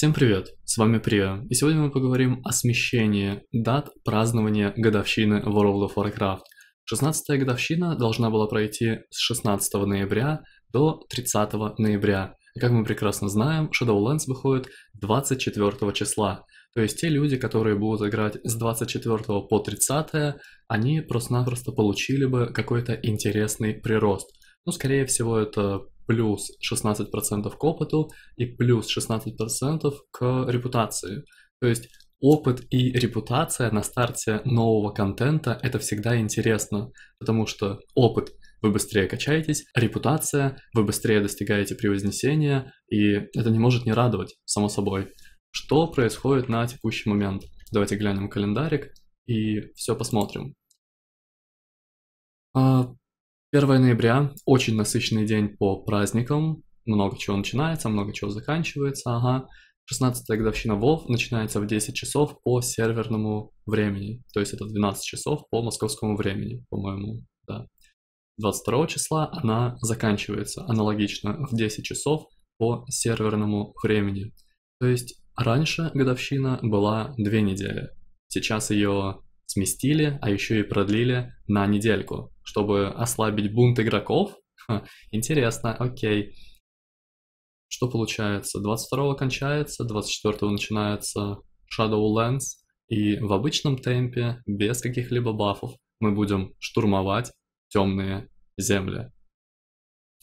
Всем привет, с вами Прия, и сегодня мы поговорим о смещении дат празднования годовщины World of Warcraft. 16-я годовщина должна была пройти с 16 ноября до 30 ноября. И как мы прекрасно знаем, Shadowlands выходит 24 числа. То есть те люди, которые будут играть с 24 по 30, они просто-напросто получили бы какой-то интересный прирост. Ну, скорее всего, это плюс 16% к опыту и плюс 16% к репутации. То есть опыт и репутация на старте нового контента — это всегда интересно, потому что опыт вы быстрее качаетесь, репутация, вы быстрее достигаете превознесения, и это не может не радовать, само собой. Что происходит на текущий момент? Давайте глянем календарик и все посмотрим. А, 1 ноября – очень насыщенный день по праздникам. Много чего начинается, много чего заканчивается, ага. 16-я годовщина Вов начинается в 10 часов по серверному времени. То есть это 12 часов по московскому времени, по-моему, да. 22 числа она заканчивается аналогично в 10 часов по серверному времени. То есть раньше годовщина была 2 недели. Сейчас ее сместили, а еще и продлили на недельку чтобы ослабить бунт игроков. Ха, интересно, окей. Что получается? 22 кончается, 24 начинается Shadowlands, и в обычном темпе, без каких-либо бафов, мы будем штурмовать темные земли.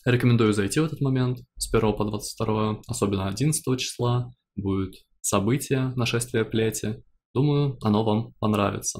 Рекомендую зайти в этот момент с 1 по 22, особенно 11 числа, будет событие нашествия плети. Думаю, оно вам понравится.